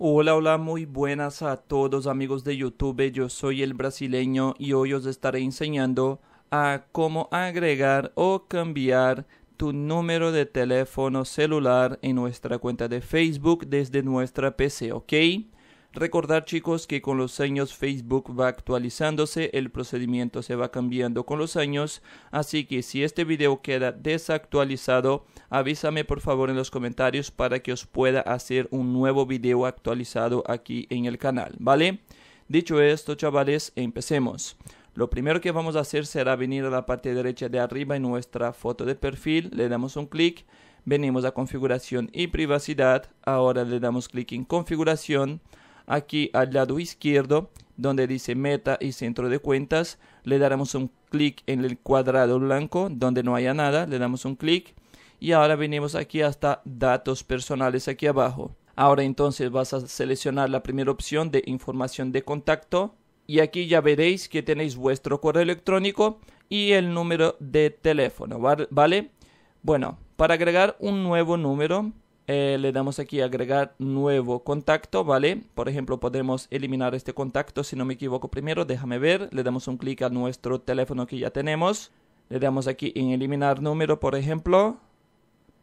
Hola, hola, muy buenas a todos amigos de YouTube, yo soy el brasileño y hoy os estaré enseñando a cómo agregar o cambiar tu número de teléfono celular en nuestra cuenta de Facebook desde nuestra PC, ¿ok? Recordar chicos que con los años Facebook va actualizándose, el procedimiento se va cambiando con los años, así que si este video queda desactualizado, avísame por favor en los comentarios para que os pueda hacer un nuevo video actualizado aquí en el canal, ¿vale? Dicho esto chavales, empecemos. Lo primero que vamos a hacer será venir a la parte derecha de arriba en nuestra foto de perfil, le damos un clic, venimos a configuración y privacidad, ahora le damos clic en configuración, aquí al lado izquierdo donde dice meta y centro de cuentas, le daremos un clic en el cuadrado blanco donde no haya nada, le damos un clic y ahora venimos aquí hasta datos personales aquí abajo. Ahora entonces vas a seleccionar la primera opción de información de contacto y aquí ya veréis que tenéis vuestro correo electrónico y el número de teléfono, ¿vale? Bueno, para agregar un nuevo número eh, le damos aquí agregar nuevo contacto, ¿vale? Por ejemplo, podemos eliminar este contacto, si no me equivoco primero, déjame ver, le damos un clic a nuestro teléfono que ya tenemos, le damos aquí en eliminar número, por ejemplo,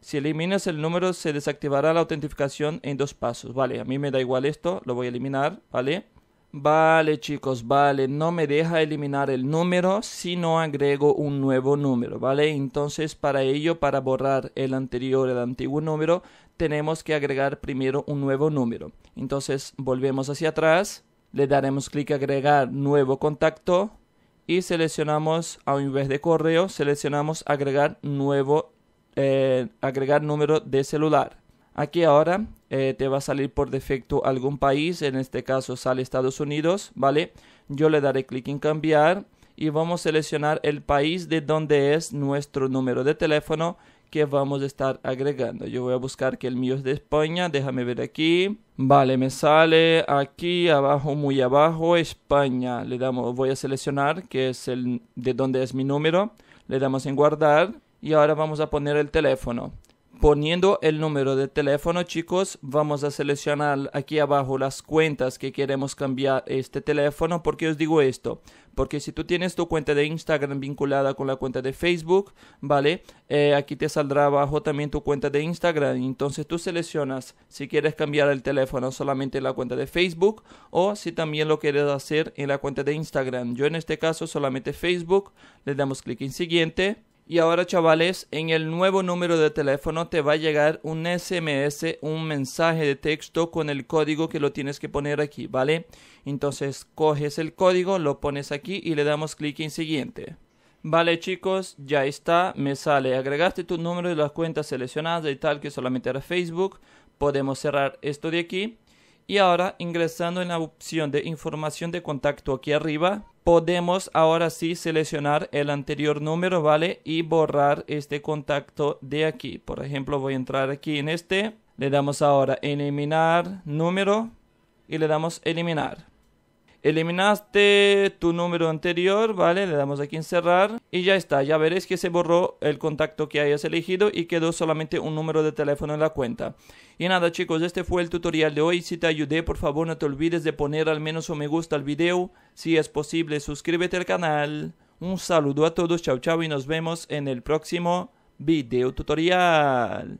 si eliminas el número se desactivará la autentificación en dos pasos, ¿vale? A mí me da igual esto, lo voy a eliminar, ¿vale? Vale chicos, vale, no me deja eliminar el número si no agrego un nuevo número, ¿vale? Entonces para ello, para borrar el anterior, el antiguo número, tenemos que agregar primero un nuevo número. Entonces volvemos hacia atrás, le daremos clic a agregar nuevo contacto y seleccionamos, a vez de correo, seleccionamos agregar nuevo, eh, agregar número de celular. Aquí ahora eh, te va a salir por defecto algún país, en este caso sale Estados Unidos, ¿vale? Yo le daré clic en cambiar y vamos a seleccionar el país de donde es nuestro número de teléfono que vamos a estar agregando. Yo voy a buscar que el mío es de España, déjame ver aquí. Vale, me sale aquí abajo, muy abajo, España. Le damos, voy a seleccionar que es el de donde es mi número. Le damos en guardar y ahora vamos a poner el teléfono poniendo el número de teléfono chicos vamos a seleccionar aquí abajo las cuentas que queremos cambiar este teléfono porque os digo esto porque si tú tienes tu cuenta de Instagram vinculada con la cuenta de Facebook vale eh, aquí te saldrá abajo también tu cuenta de Instagram entonces tú seleccionas si quieres cambiar el teléfono solamente en la cuenta de Facebook o si también lo quieres hacer en la cuenta de Instagram yo en este caso solamente Facebook le damos clic en siguiente y ahora chavales, en el nuevo número de teléfono te va a llegar un SMS, un mensaje de texto con el código que lo tienes que poner aquí, ¿vale? Entonces coges el código, lo pones aquí y le damos clic en siguiente. Vale chicos, ya está, me sale, agregaste tu número de las cuentas seleccionadas y tal que solamente era Facebook. Podemos cerrar esto de aquí. Y ahora ingresando en la opción de información de contacto aquí arriba, podemos ahora sí seleccionar el anterior número, ¿vale? Y borrar este contacto de aquí. Por ejemplo, voy a entrar aquí en este. Le damos ahora eliminar número y le damos eliminar. Eliminaste tu número anterior, ¿vale? Le damos aquí en cerrar y ya está. Ya veréis que se borró el contacto que hayas elegido y quedó solamente un número de teléfono en la cuenta. Y nada chicos, este fue el tutorial de hoy. Si te ayudé, por favor no te olvides de poner al menos un me gusta al video. Si es posible, suscríbete al canal. Un saludo a todos, chao chao y nos vemos en el próximo video tutorial.